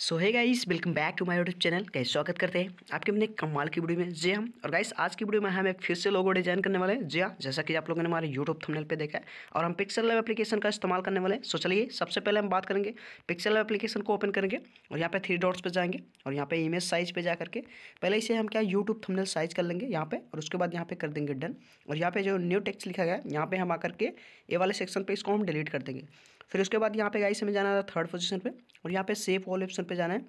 So hey guys welcome back to my YouTube channel guys स्वागत करते हैं आपके अपने कमाल की वीडियो में जी हम हाँ, और गाइस आज की वीडियो में हम एक फिर से लोगो डिजाइन करने वाले हैं जी हाँ जैसा कि आप लोगों ने हमारे यूट्यूब थंबनेल पे देखा है और हम पिक्सल लाइव एप्लीकेशन का इस्तेमाल करने वाले हैं सो चलिए सबसे पहले हम बात करेंगे पिक्सल लाइव एप्लीकेशन को ओपन करेंगे और यहाँ पर थ्री डॉट्स पर जाएंगे और यहाँ पर इमेज साइज पर जा करके पहले इसे हम क्या यूट्यूब थमनल साइज कर लेंगे यहाँ पर और उसके बाद यहाँ पर कर देंगे डन और यहाँ पर जो न्यू टेक्स्ट लिखा गया है यहाँ पर हम आकर के ए वाले सेक्शन पर इसको हम डिलीट कर देंगे फिर उसके बाद यहाँ पे गाइस हमें जाना था थर्ड पोजीशन पे और यहाँ पे सेफ ऑल ऑप्शन पे जाना है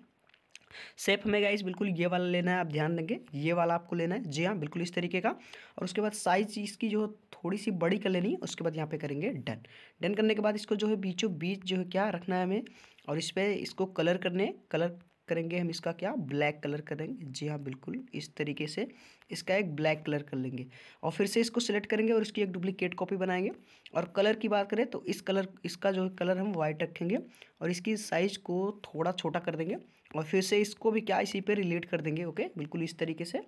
सेफ हमें गाइस बिल्कुल ये वाला लेना है आप ध्यान देंगे ये वाला आपको लेना है जी हाँ बिल्कुल इस तरीके का और उसके बाद साइज इसकी जो थोड़ी सी बड़ी कर लेनी है उसके बाद यहाँ पे करेंगे डन डन करने के बाद इसको जो है बीचों बीच जो है क्या रखना है हमें और इस पर इसको कलर करने कलर करेंगे हम इसका क्या ब्लैक कलर करेंगे जी हाँ बिल्कुल इस तरीके से इसका एक ब्लैक कलर कर लेंगे और फिर से इसको सिलेक्ट करेंगे और इसकी एक डुप्लीकेट कॉपी बनाएंगे और कलर की बात करें तो इस कलर इसका जो कलर हम वाइट रखेंगे और इसकी साइज को थोड़ा छोटा कर देंगे और फिर से इसको भी क्या इसी पर रिलेट कर देंगे ओके बिल्कुल इस तरीके से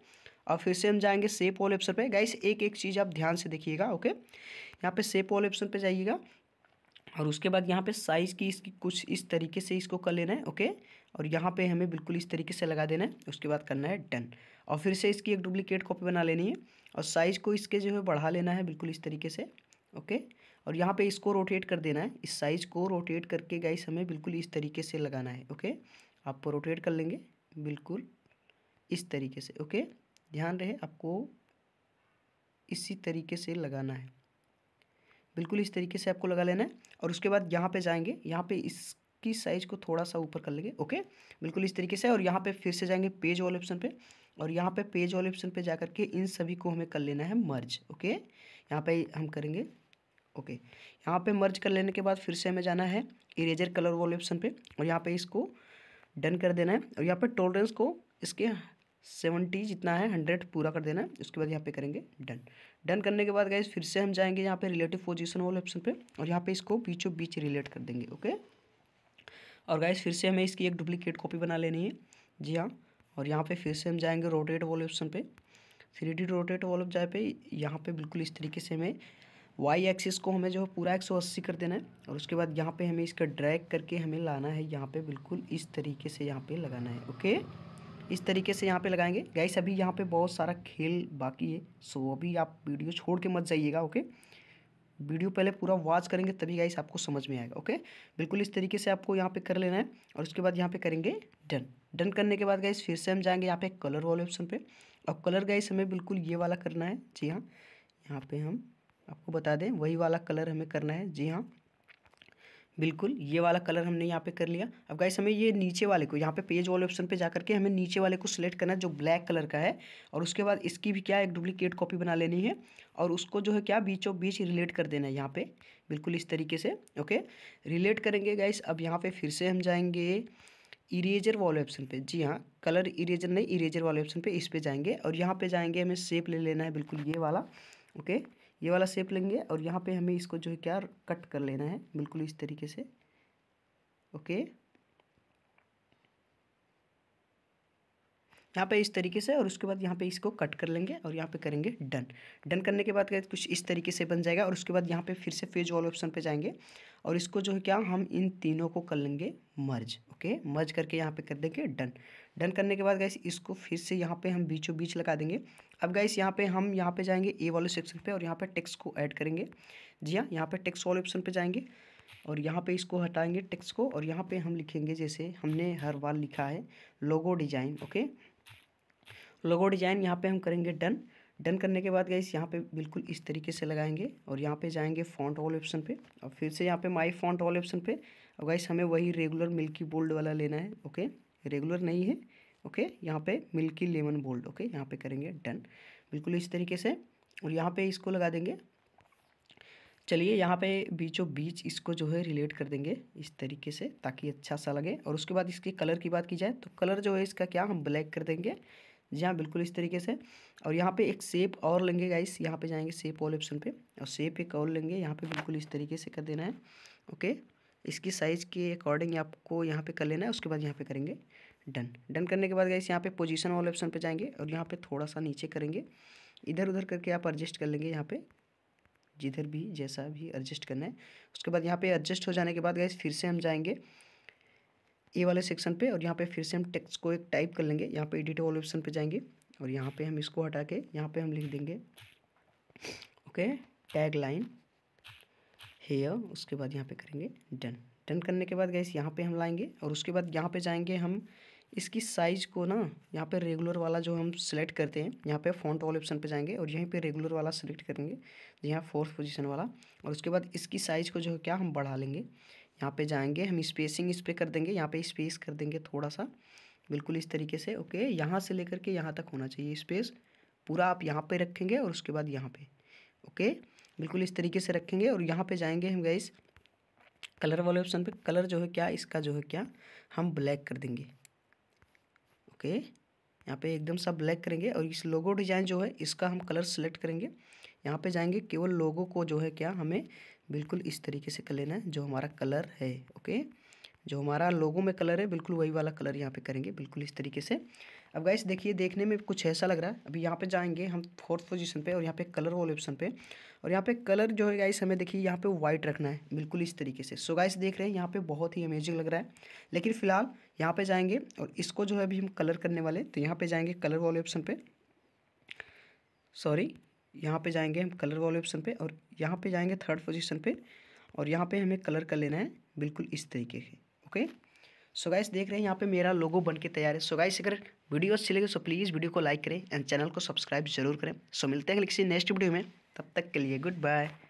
और फिर से हम जाएंगे सेप ऑल ऑप्शन पे गाइस एक एक चीज़ आप ध्यान से देखिएगा ओके यहाँ पे सेप ऑल ऑप्शन पे जाइएगा और उसके बाद यहाँ पे साइज़ की इसकी कुछ इस तरीके से इसको कर लेना है ओके और यहाँ पे हमें बिल्कुल इस तरीके से लगा देना है उसके बाद करना है डन और फिर से इसकी एक डुप्लीकेट कॉपी बना लेनी है और साइज़ को इसके जो है बढ़ा लेना है बिल्कुल इस तरीके से ओके और यहाँ पे इसको रोटेट कर देना है इस साइज़ को रोटेट करके गाइस हमें बिल्कुल इस तरीके से लगाना है ओके आप रोटेट कर लेंगे बिल्कुल इस तरीके से ओके ध्यान रहे आपको इसी तरीके से लगाना है बिल्कुल इस तरीके से आपको लगा लेना है और उसके बाद यहाँ पे जाएंगे यहाँ पे इसकी साइज़ को थोड़ा सा ऊपर कर लेंगे ओके बिल्कुल इस तरीके से और यहाँ पे फिर से जाएंगे पेज वाले ऑप्शन पे और यहाँ पे पेज वाले ऑप्शन पे जा करके इन सभी को हमें कर लेना है मर्ज ओके यहाँ पे हम करेंगे ओके यहाँ पे मर्ज कर लेने के बाद फिर से हमें जाना है इरेजर कलर वाले ऑप्शन पर और यहाँ पर इसको डन कर देना है और यहाँ पर टोलरेंस को इसके सेवेंटी जितना है हंड्रेड पूरा कर देना है उसके बाद यहाँ पे करेंगे डन डन करने के बाद गाइज फिर से हम जाएंगे यहाँ पे रिलेटिव पोजीशन वाले ऑप्शन पे और यहाँ पे इसको बीचों बीच रिलेट कर देंगे ओके और गाइज फिर से हमें इसकी एक डुप्लीकेट कॉपी बना लेनी है जी हाँ और यहाँ पर फिर से हम जाएँगे रोटेट वाले ऑप्शन पर थ्री डी रोटेट वाले जाए पे यहाँ पे बिल्कुल इस तरीके से हमें वाई एक्सिस को हमें जो है पूरा अस्सी कर देना है और उसके बाद यहाँ पे हमें इसका ड्रैग करके हमें लाना है यहाँ पे बिल्कुल इस तरीके से यहाँ पे लगाना है ओके इस तरीके से यहाँ पे लगाएंगे गाइस अभी यहाँ पे बहुत सारा खेल बाकी है सो अभी आप वीडियो छोड़ के मत जाइएगा ओके वीडियो पहले पूरा वॉच करेंगे तभी गाइस आपको समझ में आएगा ओके बिल्कुल इस तरीके से आपको यहाँ पे कर लेना है और उसके बाद यहाँ पे करेंगे डन डन करने के बाद गाइस फिर से हम जाएंगे यहाँ पे कलर वाले ऑप्शन पर और कलर गाइस हमें बिल्कुल ये वाला करना है जी हाँ यहाँ पर हम आपको बता दें वही वाला कलर हमें करना है जी हाँ बिल्कुल ये वाला कलर हमने यहाँ पे कर लिया अब गाइस हमें ये नीचे वाले को यहाँ पे पेज वाले ऑप्शन पे जा करके हमें नीचे वाले को सिलेक्ट करना है जो ब्लैक कलर का है और उसके बाद इसकी भी क्या एक डुप्लीकेट कॉपी बना लेनी है और उसको जो है क्या बीचों बीच रिलेट कर देना है यहाँ पे बिल्कुल इस तरीके से ओके रिलेट करेंगे गाइस अब यहाँ पर फिर से हम जाएंगे इरेजर वाले ऑप्शन पर जी हाँ कलर इरेजर नहीं इरेजर वाले ऑप्शन पर इस पर जाएंगे और यहाँ पर जाएंगे हमें शेप ले लेना है बिल्कुल ये वाला ओके okay? ये वाला शेप लेंगे और यहाँ पे हमें इसको जो है क्या कट कर लेना है बिल्कुल इस तरीके से ओके यहाँ पे इस तरीके से और उसके बाद यहाँ पे इसको कट कर लेंगे और यहाँ पे करेंगे डन डन करने के बाद कुछ इस तरीके से बन जाएगा और उसके बाद यहाँ पे फिर से फेज वाले ऑप्शन पे जाएंगे और इसको जो है क्या हम इन तीनों को कर लेंगे मर्ज ओके मर्ज करके यहाँ पे कर देंगे डन डन करने के बाद गैस इसको फिर से यहाँ पे हम बीचों बीच लगा देंगे अब गैस यहाँ पे हम यहाँ पे जाएंगे ए वाले सेक्शन पे और यहाँ पे टेक्स्ट को ऐड करेंगे जी हाँ यहाँ पे टेक्स्ट वाले ऑप्शन पे जाएंगे और यहाँ पे इसको हटाएंगे टेक्स्ट को और यहाँ पे हम लिखेंगे जैसे हमने हर बार लिखा है logo design okay logo design यहाँ पे हम करेंगे डन डन करने के बाद गाइस यहाँ पे बिल्कुल इस तरीके से लगाएंगे और यहाँ पे जाएंगे फॉन्ट ऑल ऑप्शन पे और फिर से यहाँ पे माय फॉन्ट ऑल ऑप्शन पे और गाइस हमें वही रेगुलर मिल्की बोल्ड वाला लेना है ओके रेगुलर नहीं है ओके यहाँ पे मिल्की लेमन बोल्ड ओके यहाँ पे करेंगे डन बिल्कुल इस तरीके से और यहाँ पे इसको लगा देंगे चलिए यहाँ पे बीचों बीच इसको जो है रिलेट कर देंगे इस तरीके से ताकि अच्छा सा लगे और उसके बाद इसके कलर की बात की जाए तो कलर जो है इसका क्या हम ब्लैक कर देंगे जी हाँ बिल्कुल इस तरीके से और यहाँ पे एक सेप और लेंगे गाइस यहाँ पे जाएंगे सेप ऑल ऑप्शन पे और सेप एक और लेंगे यहाँ पे बिल्कुल इस तरीके से कर देना है ओके इसकी साइज़ के अकॉर्डिंग आपको यहाँ पे कर लेना है उसके बाद यहाँ पे करेंगे डन डन करने के बाद गाइस यहाँ पे पोजीशन वाले ऑप्शन पे जाएंगे और यहाँ पे थोड़ा सा नीचे करेंगे इधर उधर करके आप एडजस्ट कर लेंगे यहाँ पर जिधर भी जैसा भी एडजस्ट करना है उसके बाद यहाँ पर एडजस्ट हो जाने के बाद गाइस फिर से हम जाएँगे ए वाले सेक्शन पे और यहाँ पे फिर से हम टेक्स्ट को एक टाइप कर लेंगे यहाँ पे एडिट ऑल ऑप्शन पे जाएंगे और यहाँ पे हम इसको हटा के यहाँ पे हम लिख देंगे ओके टैग लाइन हेयर उसके बाद यहाँ पे करेंगे डन डन करने के बाद गैस यहाँ पे हम लाएंगे और उसके बाद यहाँ पे जाएंगे हम इसकी साइज़ को ना यहाँ पे रेगुलर वाला जो हम सेलेक्ट करते हैं यहाँ पे फॉन्ट ऑल ऑप्शन पे जाएंगे और यहीं पे रेगुलर वाला सेलेक्ट करेंगे यहाँ फोर्थ पोजीशन वाला और उसके बाद इसकी साइज़ को जो है क्या हम बढ़ा लेंगे यहाँ पे जाएंगे हम स्पेसिंग इस पर कर देंगे यहाँ पे स्पेस कर देंगे थोड़ा सा बिल्कुल इस तरीके से ओके यहाँ से लेकर के यहाँ तक होना चाहिए स्पेस पूरा आप यहाँ पे रखेंगे और उसके बाद यहाँ पे ओके बिल्कुल इस तरीके से रखेंगे और यहाँ पे जाएंगे हम गाइस कलर वाले ऑप्शन पे कलर जो है क्या इसका जो है क्या हम ब्लैक कर देंगे ओके यहाँ पे एकदम सा ब्लैक करेंगे और इस लोगो डिज़ाइन जो है इसका हम कलर सेलेक्ट करेंगे यहाँ पे जाएंगे केवल लोगों को जो है क्या हमें बिल्कुल इस तरीके से कर लेना है जो हमारा कलर है ओके जो हमारा लोगों में कलर है बिल्कुल वही वाला कलर यहाँ पे करेंगे बिल्कुल इस तरीके से अब गाइस देखिए देखने में कुछ ऐसा लग रहा है अभी यहाँ पे जाएंगे हम फोर्थ पोजीशन पे और यहाँ पे कलर वाले ऑप्शन पे और यहाँ पे कलर जो है गाइस हमें देखिए यहाँ पे वाइट रखना है बिल्कुल इस तरीके से सो गाइस देख रहे हैं यहाँ पर बहुत ही अमेजिंग लग रहा है लेकिन फिलहाल यहाँ पर जाएंगे और इसको जो है अभी हम कलर करने वाले तो यहाँ पर जाएंगे कलर वाले ऑप्शन पर सॉरी यहाँ पे जाएंगे हम कलर वाले ऑप्शन पे और यहाँ पे जाएंगे थर्ड पोजीशन पे और यहाँ पे हमें कलर कर लेना है बिल्कुल इस तरीके से ओके सो गाइस देख रहे हैं यहाँ पे मेरा लोगो बन के तैयार है सो गाइस अगर वीडियो अच्छी लगे तो प्लीज़ वीडियो को लाइक करें एंड चैनल को सब्सक्राइब जरूर करें सो मिलते हैं किसी नेक्स्ट वीडियो में तब तक के लिए गुड बाय